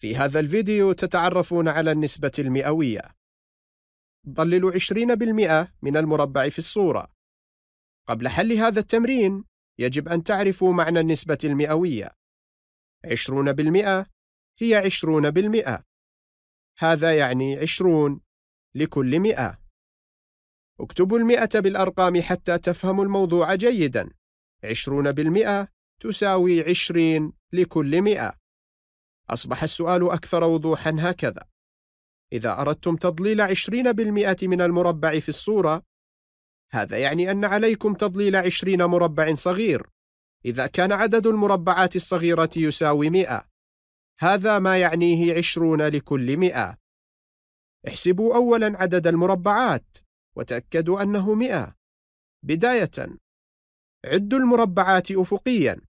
في هذا الفيديو تتعرفون على النسبة المئوية. ضللوا 20% من المربع في الصورة. قبل حل هذا التمرين، يجب أن تعرفوا معنى النسبة المئوية. 20% هي 20%. هذا يعني 20 لكل 100. اكتبوا المئة بالأرقام حتى تفهموا الموضوع جيداً. 20% تساوي 20 لكل 100. أصبح السؤال أكثر وضوحا هكذا إذا أردتم تضليل 20% من المربع في الصورة هذا يعني أن عليكم تضليل 20 مربع صغير إذا كان عدد المربعات الصغيرة يساوي 100 هذا ما يعنيه 20 لكل 100 احسبوا أولا عدد المربعات وتأكدوا أنه 100 بداية عدوا المربعات أفقيا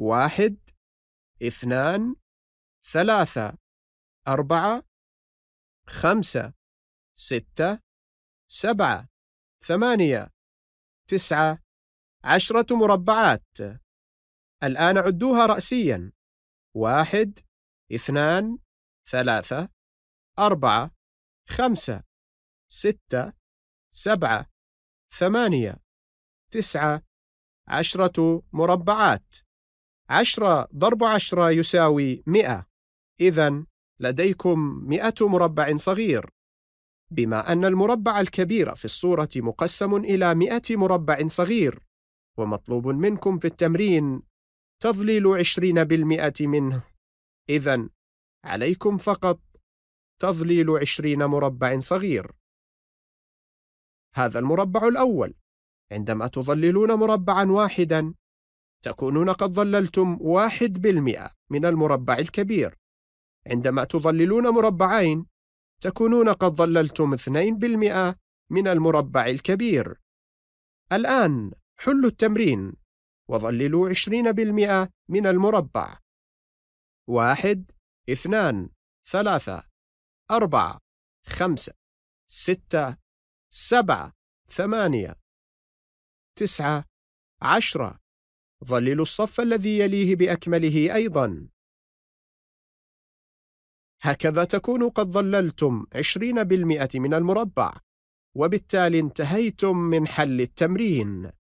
واحد اثنان ثلاثة أربعة خمسة ستة سبعة ثمانية تسعة عشرة مربعات الآن عدوها رأسيا واحد اثنان ثلاثة أربعة خمسة ستة سبعة ثمانية تسعة عشرة مربعات عشرة ضرب عشرة يساوي مئة إذا لديكم مئة مربع صغير بما أن المربع الكبير في الصورة مقسم إلى مئة مربع صغير ومطلوب منكم في التمرين تظليل عشرين بالمئة منه إذا عليكم فقط تظليل عشرين مربع صغير هذا المربع الأول عندما تظللون مربعا واحدا تكونون قد ظللتم واحد بالمئة من المربع الكبير عندما تظللون مربعين تكونون قد ظللتم 2% من المربع الكبير الآن حلوا التمرين وظللوا 20% من المربع واحد اثنان ثلاثة أربعة خمسة ستة سبعة ثمانية تسعة عشرة ظللوا الصف الذي يليه بأكمله أيضاً هكذا تكون قد ظللتم 20% من المربع وبالتالي انتهيتم من حل التمرين